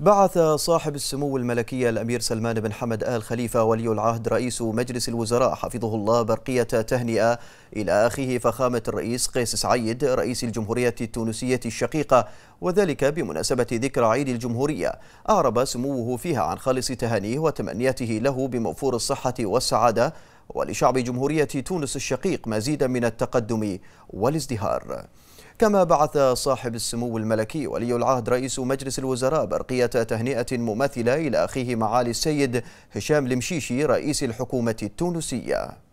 بعث صاحب السمو الملكي الأمير سلمان بن حمد آل خليفة ولي العهد رئيس مجلس الوزراء حفظه الله برقية تهنئة إلى أخيه فخامة الرئيس قيس سعيد رئيس الجمهورية التونسية الشقيقة وذلك بمناسبة ذكرى عيد الجمهورية أعرب سموه فيها عن خالص تهانيه وتمنياته له بموفور الصحة والسعادة ولشعب جمهورية تونس الشقيق مزيدا من التقدم والازدهار كما بعث صاحب السمو الملكي ولي العهد رئيس مجلس الوزراء برقية تهنئة مماثلة إلى أخيه معالي السيد هشام المشيشي رئيس الحكومة التونسية